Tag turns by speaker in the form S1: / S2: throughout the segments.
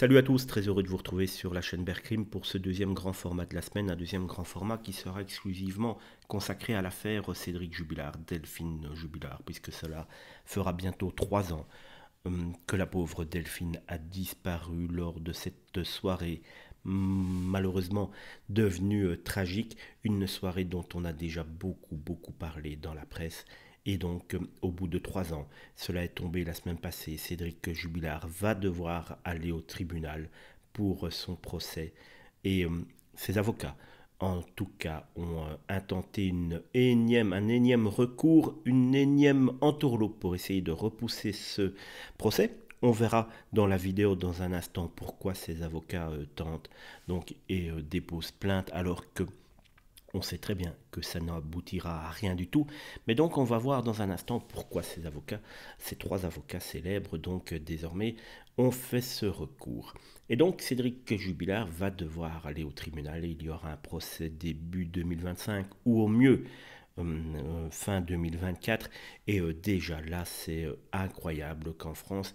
S1: Salut à tous, très heureux de vous retrouver sur la chaîne Berkrim pour ce deuxième grand format de la semaine, un deuxième grand format qui sera exclusivement consacré à l'affaire Cédric Jubilard, Delphine Jubilard, puisque cela fera bientôt trois ans hum, que la pauvre Delphine a disparu lors de cette soirée hum, malheureusement devenue euh, tragique, une soirée dont on a déjà beaucoup beaucoup parlé dans la presse et donc, euh, au bout de trois ans, cela est tombé la semaine passée, Cédric Jubilard va devoir aller au tribunal pour euh, son procès. Et euh, ses avocats, en tout cas, ont intenté une énième, un énième recours, une énième entourloupe pour essayer de repousser ce procès. On verra dans la vidéo dans un instant pourquoi ces avocats tentent donc, et déposent plainte alors que on sait très bien que ça n'aboutira à rien du tout. Mais donc on va voir dans un instant pourquoi ces avocats, ces trois avocats célèbres, donc euh, désormais, ont fait ce recours. Et donc Cédric Jubilard va devoir aller au tribunal. Il y aura un procès début 2025 ou au mieux euh, euh, fin 2024. Et déjà là, c'est incroyable qu'en France,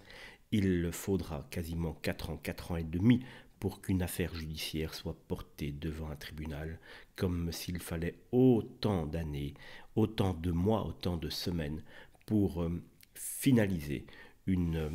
S1: il faudra quasiment 4 ans, 4 ans et demi pour qu'une affaire judiciaire soit portée devant un tribunal, comme s'il fallait autant d'années, autant de mois, autant de semaines pour euh, finaliser une, euh,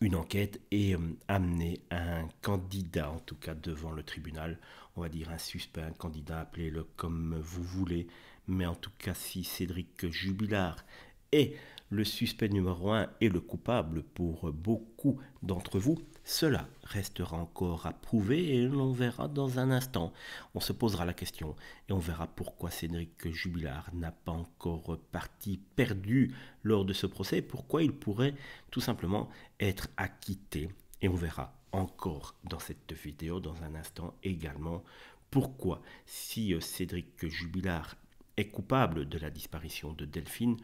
S1: une, enquête et euh, amener un candidat, en tout cas devant le tribunal, on va dire un suspect, un candidat, appelez-le comme vous voulez, mais en tout cas si Cédric Jubilard est le suspect numéro un est le coupable pour beaucoup d'entre vous, cela restera encore à prouver et l'on verra dans un instant. On se posera la question et on verra pourquoi Cédric Jubilard n'a pas encore parti perdu lors de ce procès, pourquoi il pourrait tout simplement être acquitté. Et on verra encore dans cette vidéo, dans un instant également, pourquoi si euh, Cédric Jubilard est coupable de la disparition de Delphine,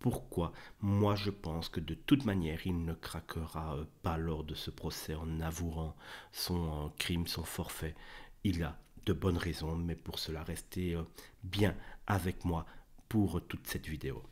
S1: pourquoi moi je pense que de toute manière il ne craquera euh, pas lors de ce procès en avouant son euh, crime, son forfait. Il a de bonnes raisons, mais pour cela restez euh, bien avec moi pour toute cette vidéo.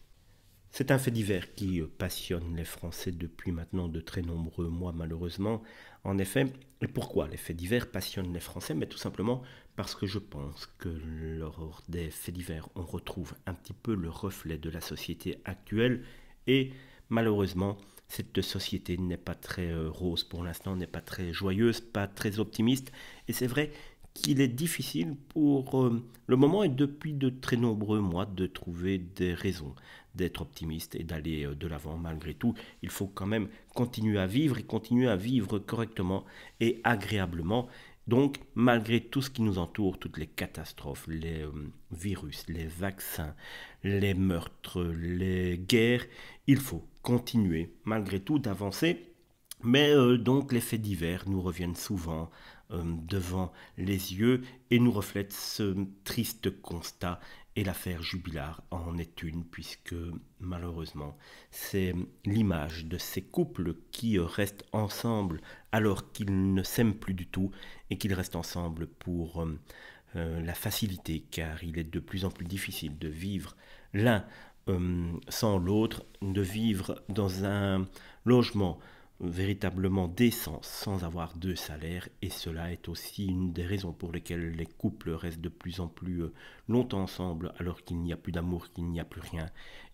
S1: C'est un fait divers qui euh, passionne les Français depuis maintenant de très nombreux mois, malheureusement. En effet, et pourquoi les faits divers passionnent les Français Mais tout simplement parce que je pense que lors des faits divers, on retrouve un petit peu le reflet de la société actuelle. Et malheureusement, cette société n'est pas très euh, rose pour l'instant, n'est pas très joyeuse, pas très optimiste. Et c'est vrai qu'il est difficile pour euh, le moment et depuis de très nombreux mois de trouver des raisons d'être optimiste et d'aller euh, de l'avant malgré tout. Il faut quand même continuer à vivre et continuer à vivre correctement et agréablement. Donc, malgré tout ce qui nous entoure, toutes les catastrophes, les euh, virus, les vaccins, les meurtres, les guerres, il faut continuer malgré tout d'avancer. Mais donc les faits divers nous reviennent souvent devant les yeux et nous reflète ce triste constat. Et l'affaire Jubilard en est une, puisque malheureusement, c'est l'image de ces couples qui restent ensemble alors qu'ils ne s'aiment plus du tout et qu'ils restent ensemble pour euh, euh, la facilité, car il est de plus en plus difficile de vivre l'un euh, sans l'autre, de vivre dans un logement véritablement décent sans avoir deux salaires et cela est aussi une des raisons pour lesquelles les couples restent de plus en plus euh, longtemps ensemble alors qu'il n'y a plus d'amour, qu'il n'y a plus rien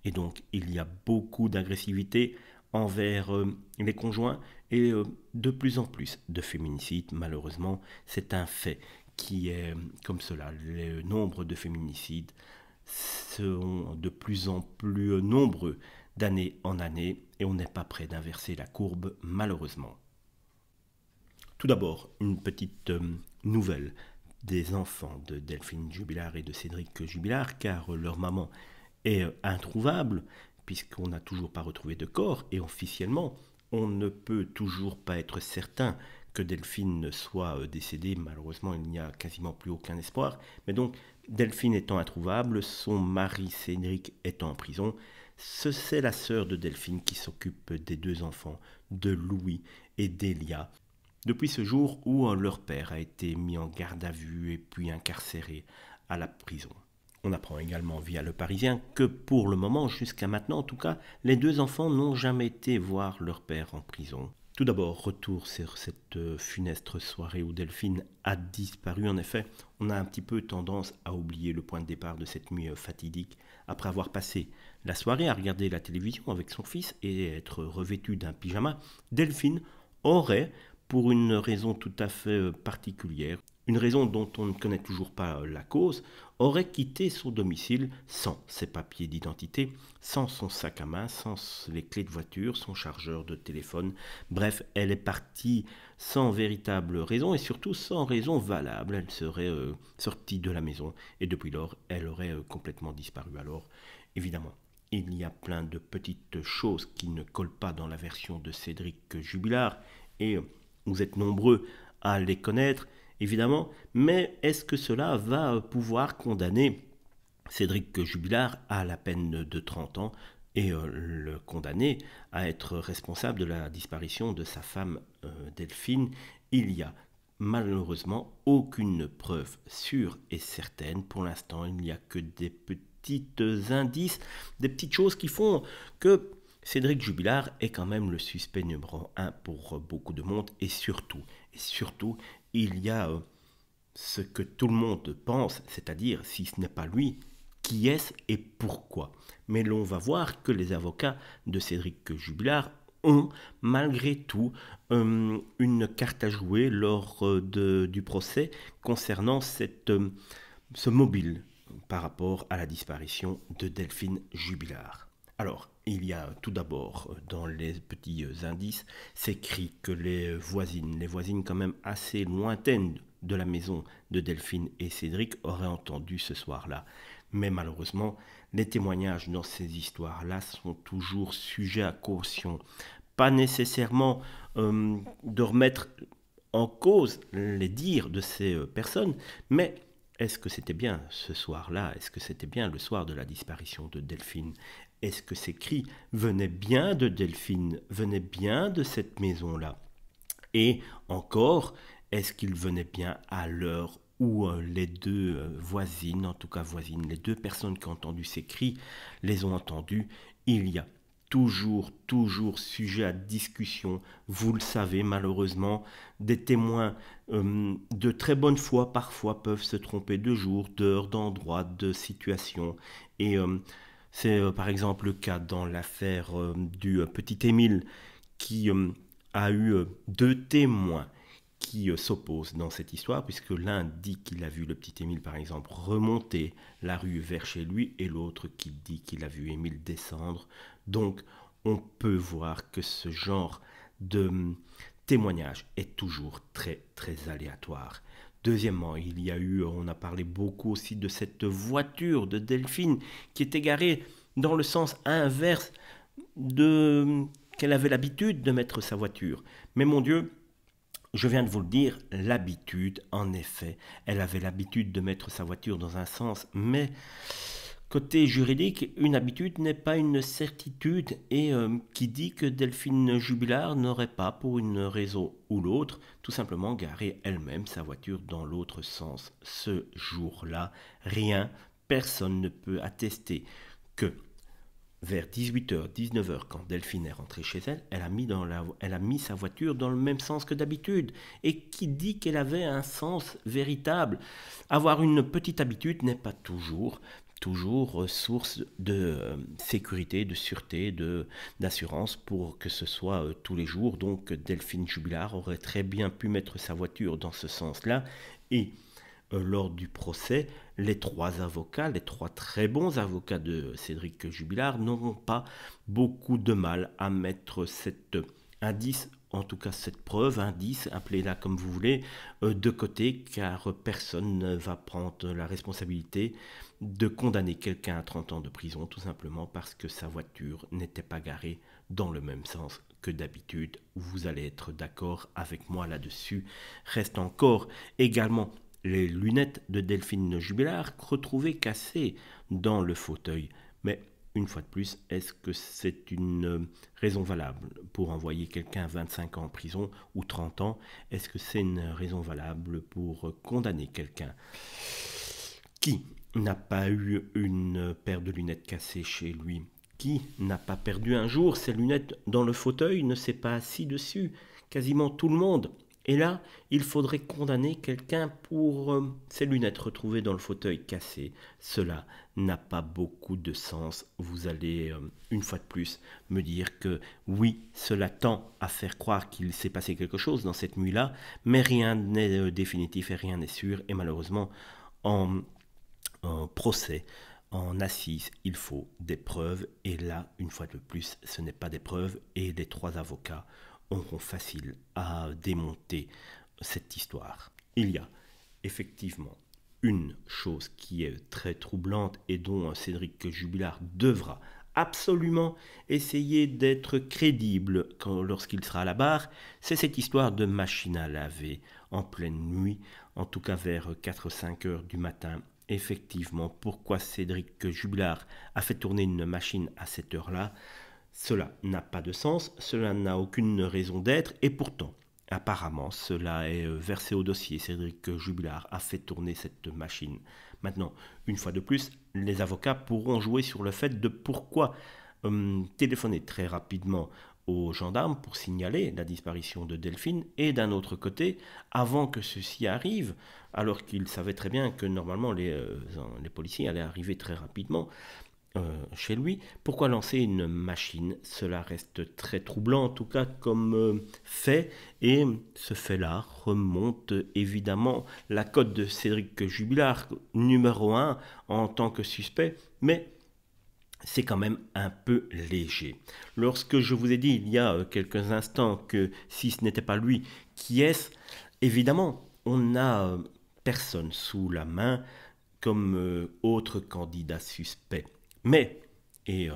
S1: et donc il y a beaucoup d'agressivité envers euh, les conjoints et euh, de plus en plus de féminicides malheureusement c'est un fait qui est comme cela le nombre de féminicides sont de plus en plus nombreux d'année en année on n'est pas prêt d'inverser la courbe malheureusement. Tout d'abord, une petite euh, nouvelle des enfants de Delphine Jubilar et de Cédric Jubilar, car leur maman est euh, introuvable, puisqu'on n'a toujours pas retrouvé de corps, et officiellement, on ne peut toujours pas être certain que Delphine soit euh, décédée. Malheureusement, il n'y a quasiment plus aucun espoir. Mais donc, Delphine étant introuvable, son mari Cédric étant en prison, ce, c'est la sœur de Delphine qui s'occupe des deux enfants, de Louis et d'Elia, depuis ce jour où euh, leur père a été mis en garde à vue et puis incarcéré à la prison. On apprend également via Le Parisien que pour le moment, jusqu'à maintenant en tout cas, les deux enfants n'ont jamais été voir leur père en prison. Tout d'abord, retour sur cette euh, funeste soirée où Delphine a disparu. En effet, on a un petit peu tendance à oublier le point de départ de cette nuit euh, fatidique. Après avoir passé la soirée à regarder la télévision avec son fils et être revêtu d'un pyjama, Delphine aurait, pour une raison tout à fait euh, particulière, une raison dont on ne connaît toujours pas euh, la cause, aurait quitté son domicile sans ses papiers d'identité, sans son sac à main, sans les clés de voiture, son chargeur de téléphone. Bref, elle est partie sans véritable raison et surtout sans raison valable. Elle serait euh, sortie de la maison et depuis lors, elle aurait complètement disparu. Alors, évidemment, il y a plein de petites choses qui ne collent pas dans la version de Cédric Jubilard, et vous êtes nombreux à les connaître, évidemment, mais est-ce que cela va pouvoir condamner Cédric Jubilard à la peine de 30 ans et euh, le condamner à être responsable de la disparition de sa femme euh, Delphine Il y a malheureusement aucune preuve sûre et certaine. Pour l'instant, il n'y a que des petits petits indices, des petites choses qui font que Cédric Jubilard est quand même le suspect numéro un pour beaucoup de monde et surtout, et surtout, il y a euh, ce que tout le monde pense, c'est-à-dire si ce n'est pas lui, qui est-ce et pourquoi. Mais l'on va voir que les avocats de Cédric Jubilard ont malgré tout euh, une carte à jouer lors euh, du procès concernant cette, ce mobile par rapport à la disparition de Delphine Jubilard. Alors, il y a tout d'abord euh, dans les petits euh, indices, c'est écrit que les voisines, les voisines quand même assez lointaines de la maison de Delphine et Cédric auraient entendu ce soir-là. Mais malheureusement, les témoignages dans ces histoires-là sont toujours sujets à caution. Pas nécessairement euh, de remettre en cause les dires de ces personnes, mais est-ce que c'était bien ce soir-là Est-ce que c'était bien le soir de la disparition de Delphine Est-ce que ces cris venaient bien de Delphine, venaient bien de cette maison-là Et encore, est-ce qu'ils venaient bien à l'heure où euh, les deux euh, voisines, en tout cas voisines, les deux personnes qui ont entendu ces cris les ont entendues il y a toujours, toujours sujet à discussion. Vous le savez malheureusement, des témoins euh, de très bonne foi parfois peuvent se tromper de jour, d'heure, d'endroit, de situation. Et euh, c'est euh, par exemple le cas dans l'affaire du petit Émile qui a eu deux témoins qui s'opposent dans cette histoire, puisque l'un dit qu'il a vu le petit Émile, par exemple, remonter la rue vers chez lui, et l'autre qui dit qu'il a vu Émile descendre donc, on peut voir que ce genre de hum, témoignage est toujours très, très aléatoire. Deuxièmement, il y a eu, on a parlé beaucoup aussi de cette voiture de Delphine qui est égarée dans le sens inverse de hum, qu'elle avait l'habitude de mettre sa voiture. Mais mon Dieu, je viens de vous le dire, l'habitude, en effet, elle avait l'habitude de mettre sa voiture dans un sens, mais Côté juridique, une habitude n'est pas une certitude et euh, qui dit que Delphine Jubilard n'aurait pas, pour une raison ou l'autre, tout simplement garé elle-même sa voiture dans l'autre sens ce jour-là. Rien, personne ne peut attester que vers 18h, 19h, quand Delphine est rentrée chez elle, elle a mis sa voiture dans le même sens que d'habitude. Et qui dit qu'elle avait un sens véritable Avoir une petite habitude n'est pas toujours toujours source de euh, sécurité, de sûreté, de, d'assurance pour que ce soit euh, tous les jours. Donc Delphine Jubilard aurait très bien pu mettre sa voiture dans ce sens-là et euh, lors du procès, les trois avocats, les trois très bons avocats de Cédric Jubilard n'auront pas beaucoup de mal à mettre cet indice, en tout cas cette preuve, indice, appelez-la comme vous voulez, de côté, car personne ne va prendre la responsabilité de condamner quelqu'un à 30 ans de prison tout simplement parce que sa voiture n'était pas garée dans le même sens que d'habitude. Vous allez être d'accord avec moi là-dessus. Reste encore également les lunettes de Delphine Jubilard retrouvées cassées dans le fauteuil. Mais une fois de plus, est-ce que c'est une euh, raison valable pour envoyer quelqu'un 25 ans en prison ou 30 ans Est-ce que c'est une raison valable pour condamner quelqu'un qui n'a pas eu une paire de lunettes cassées chez lui Qui n'a pas perdu un jour ses lunettes dans le fauteuil, ne s'est pas assis dessus Quasiment tout le monde. Et là, il faudrait condamner quelqu'un pour euh, ses lunettes retrouvées dans le fauteuil cassé. Cela n'a pas beaucoup de sens. Vous allez, euh, une fois de plus, me dire que oui, cela tend à faire croire qu'il s'est passé quelque chose dans cette nuit-là, mais rien n'est euh, définitif et rien n'est sûr. Et malheureusement, en un procès, en assise, il faut des preuves. Et là, une fois de plus, ce n'est pas des preuves. Et les trois avocats auront facile à démonter cette histoire. Il y a effectivement une chose qui est très troublante et dont Cédric Jubilard devra absolument essayer d'être crédible lorsqu'il sera à la barre, c'est cette histoire de machine à laver en pleine nuit, en tout cas vers 4-5 heures du matin effectivement pourquoi Cédric Jubilard a fait tourner une machine à cette heure-là. Cela n'a pas de sens, cela n'a aucune raison d'être, et pourtant, apparemment, cela est euh, versé au dossier. Cédric Jubilard a fait tourner cette machine. Maintenant, une fois de plus, les avocats pourront jouer sur le fait de pourquoi hum, téléphoner très rapidement aux gendarmes pour signaler la disparition de Delphine et d'un autre côté, avant que ceci arrive, alors qu'il savait très bien que normalement les, euh, les policiers allaient arriver très rapidement euh, chez lui, pourquoi lancer une machine Cela reste très troublant en tout cas comme euh, fait et ce fait-là remonte évidemment la cote de Cédric Jubilard numéro un en tant que suspect, mais c'est quand même un peu léger. Lorsque je vous ai dit il y a euh, quelques instants que si ce n'était pas lui, qui est-ce Évidemment, on n'a euh, personne sous la main comme euh, autre candidat suspect. Mais, et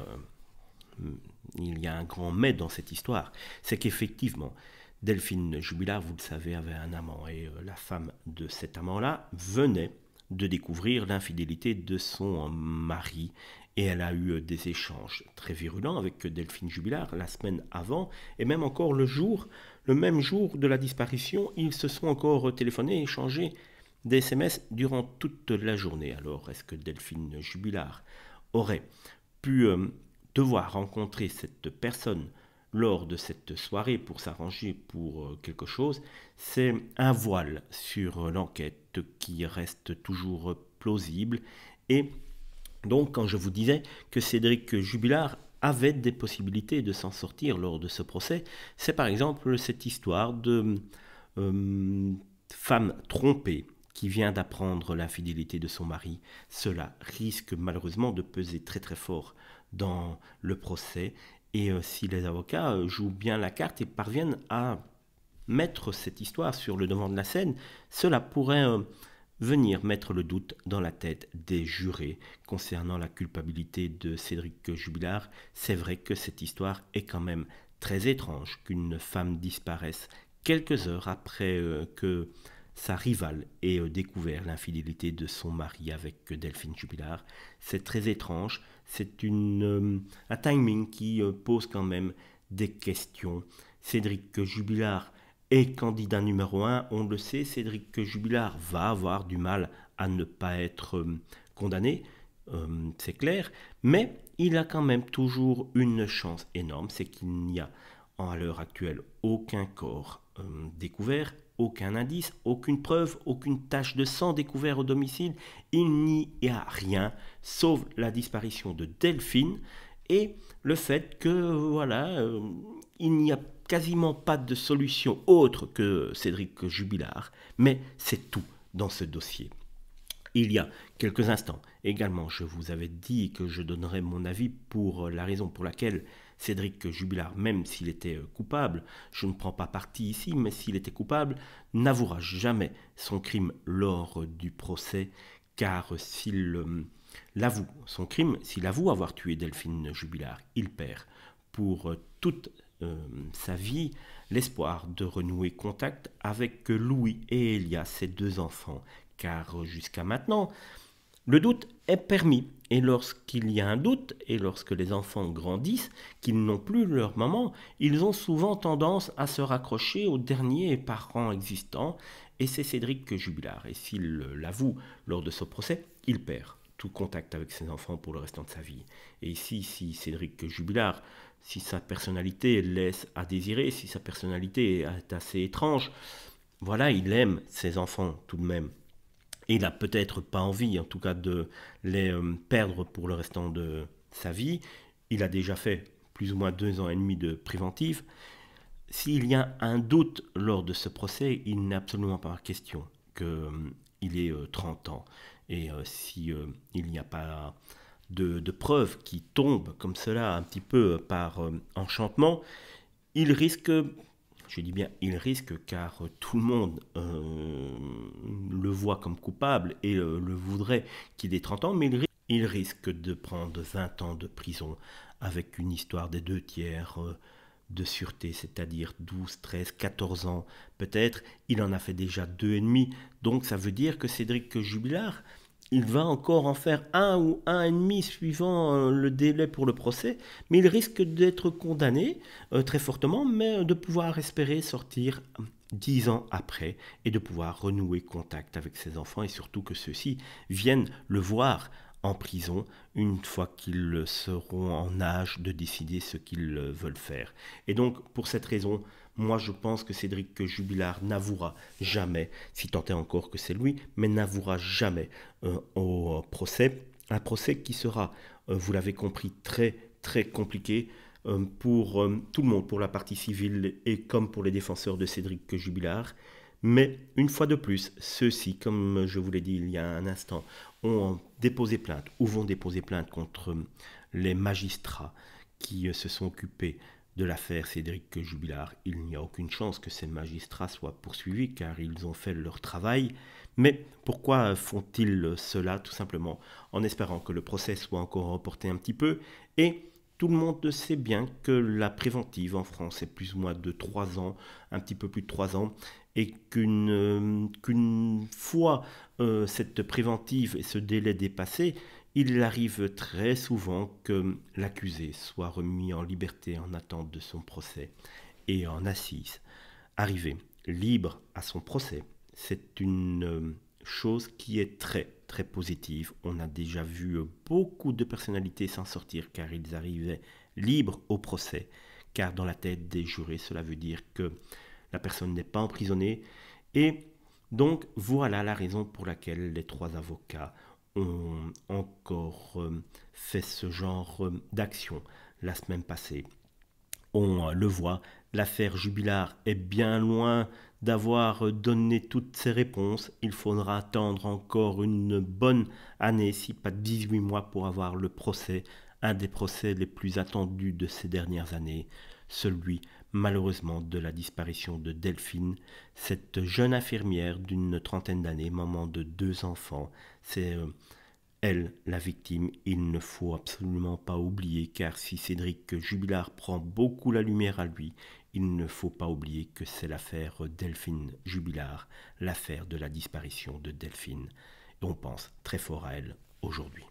S1: mm, il y a un grand mais dans cette histoire, c'est qu'effectivement, Delphine Jubila, vous le savez, avait un amant et la femme de cet amant-là venait de découvrir l'infidélité de son mari. Et elle a eu euh, des échanges très virulents avec euh, Delphine Jubilard la semaine avant, et même encore le jour, le même jour de la disparition, ils se sont encore euh, téléphonés et échangés des SMS durant toute la journée. Alors, est-ce que Delphine Jubilard aurait pu devoir rencontrer cette personne lors de cette soirée pour s'arranger pour euh, quelque chose, c'est un voile sur euh, l'enquête qui reste toujours euh, plausible. Et donc quand je vous disais que Cédric Jubilard avait des possibilités de s'en sortir lors de ce procès, c'est par exemple cette histoire de femme trompée qui vient d'apprendre l'infidélité de son mari. Cela risque malheureusement de peser très très fort dans le procès et euh, si les avocats euh, jouent bien la carte et parviennent à mettre cette histoire sur le devant de la scène, cela pourrait euh, venir mettre le doute dans la tête des jurés concernant la culpabilité de Cédric Jubilard. C'est vrai que cette histoire est quand même très étrange qu'une femme disparaisse quelques heures après que sa rivale ait découvert l'infidélité de son mari avec Delphine Jubilard. C'est très étrange, c'est euh, un timing qui euh, pose quand même des questions. Cédric Jubilard est candidat numéro 1, on le sait, Cédric Jubilard va avoir du mal à ne pas être euh, condamné, c'est clair, mais il a quand même toujours une chance énorme, c'est qu'il n'y a à l'heure actuelle aucun corps découvert aucun indice, aucune preuve, aucune tache de sang découverte au domicile. Il n'y a rien, sauf la disparition de Delphine et le fait que, voilà, euh, il n'y a quasiment pas de solution autre que Cédric Jubilard. Mais c'est tout dans ce dossier. Il y a quelques instants, également, je vous avais dit que je donnerais mon avis pour la raison pour laquelle Cédric Jubilard, même s'il était euh, coupable, je ne prends pas parti ici, mais s'il était coupable, n'avouera jamais son crime lors du procès, car s'il euh, l'avoue, son crime, s'il avoue avoir tué Delphine Jubilard, il perd pour euh, toute sa vie l'espoir de renouer contact avec Louis et Elia, ses deux enfants, car jusqu'à maintenant, le doute est permis et lorsqu'il y a un doute, et lorsque les enfants grandissent, qu'ils n'ont plus leur maman, ils ont souvent tendance à se raccrocher aux derniers parents existants, et c'est Cédric Jubilard. Et s'il l'avoue lors de ce procès, il perd tout contact avec ses enfants pour le restant de sa vie. Et ici, si Cédric Jubilard, si sa personnalité laisse à désirer, si sa personnalité est assez étrange, voilà, il aime ses enfants tout de même, il n'a peut-être pas envie, en tout cas, de les euh, perdre pour le restant de sa vie. Il a déjà fait plus ou moins deux ans et demi de préventif. S'il y a un doute lors de ce procès, il n'est absolument pas question qu'il euh, ait 30 euh, ans. Et si, il n'y a pas de, preuves qui tombent comme cela, un petit peu par enchantement, il risque je dis bien il risque car euh, tout le monde euh, le voit comme coupable et euh, le voudrait qu'il ait 30 ans, mais il risque, de prendre 20 ans de prison avec une histoire des deux tiers de sûreté, c'est-à-dire 12, 13, 14 ans peut-être. Il en a fait déjà deux et demi, donc ça veut dire que Cédric Jubilard il va encore en faire un ou un et demi suivant euh, le délai pour le procès, mais il risque d'être condamné euh, très fortement, mais de pouvoir espérer sortir euh, dix ans après et de pouvoir renouer contact avec ses enfants et surtout que ceux-ci viennent le voir en prison une fois qu'ils seront en âge de décider ce qu'ils veulent faire. Et donc pour cette raison, moi, je pense que Cédric Jubilard n'avouera jamais, si tant est encore que c'est lui, mais n'avouera jamais euh, au euh, procès. Un procès qui sera, euh, vous l'avez compris, très, très compliqué pour tout le monde, pour la partie civile et comme pour les défenseurs de Cédric Jubilard. Mais une fois de plus, ceux-ci, comme je vous l'ai dit il y a un instant, ont déposé plainte ou vont déposer plainte contre les magistrats qui se sont occupés de l'affaire Cédric Jubilard, il n'y a aucune chance que ces magistrats soient poursuivis car ils ont fait leur travail. Mais pourquoi font-ils cela Tout simplement en espérant que le procès soit encore reporté un petit peu. Et tout le monde sait bien que la préventive en France est plus ou moins de 3 ans, un petit peu plus de 3 ans, et qu'une euh, fois euh, cette préventive et ce délai dépassé, il arrive très souvent que l'accusé soit remis en liberté en attente de son procès et en assise. Arrivé libre à son procès, c'est une euh, chose qui est très très positive. On a déjà vu beaucoup de personnalités s'en sortir car ils arrivaient libres au procès. Car dans la tête des jurés, cela veut dire que la personne n'est pas emprisonnée. Et donc voilà la raison pour laquelle les trois avocats euh, encore euh, fait ce genre euh, d'action la semaine passée. On le voit, l'affaire Jubilard est bien loin d'avoir donné toutes ses réponses. Il faudra attendre encore une bonne année, si pas 18 mois, pour avoir le procès, un des procès les plus attendus de ces dernières années, celui malheureusement de la disparition de Delphine, cette jeune infirmière d'une trentaine d'années, maman de deux enfants. C'est euh, elle, la victime, il ne faut absolument pas oublier, car si Cédric Jubilard prend beaucoup la lumière à lui, il ne faut pas oublier que c'est l'affaire Delphine Jubilard, l'affaire de la disparition de Delphine. Et on pense très fort à elle aujourd'hui.